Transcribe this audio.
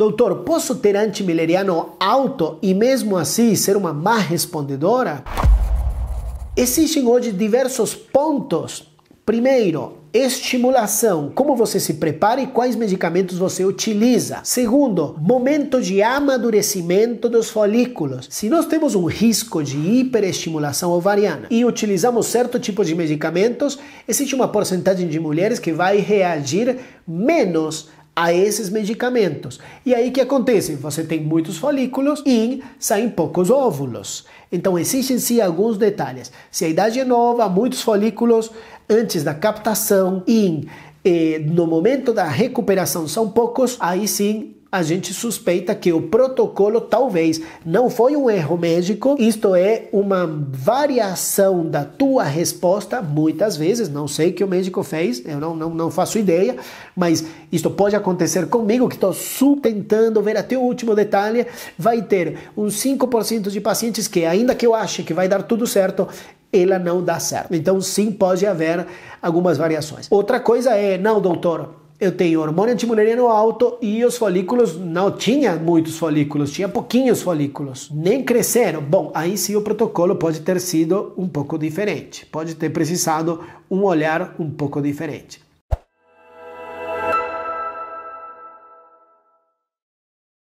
Doutor, posso ter antimileriano alto e mesmo assim ser uma má respondedora? Existem hoje diversos pontos. Primeiro, estimulação, como você se prepara e quais medicamentos você utiliza. Segundo, momento de amadurecimento dos folículos. Se nós temos um risco de hiperestimulação ovariana e utilizamos certo tipo de medicamentos, existe uma porcentagem de mulheres que vai reagir menos a esses medicamentos. E aí que acontece? Você tem muitos folículos e saem poucos óvulos. Então existem se alguns detalhes. Se a idade é nova, muitos folículos antes da captação e eh, no momento da recuperação são poucos, aí sim a gente suspeita que o protocolo talvez não foi um erro médico, isto é, uma variação da tua resposta, muitas vezes, não sei o que o médico fez, eu não, não, não faço ideia, mas isto pode acontecer comigo, que estou tentando ver até o último detalhe, vai ter uns 5% de pacientes que, ainda que eu ache que vai dar tudo certo, ela não dá certo. Então, sim, pode haver algumas variações. Outra coisa é, não, doutor, eu tenho hormônio antimuleriano alto e os folículos não tinha muitos folículos, tinha pouquinhos folículos, nem cresceram. Bom, aí sim o protocolo pode ter sido um pouco diferente, pode ter precisado um olhar um pouco diferente.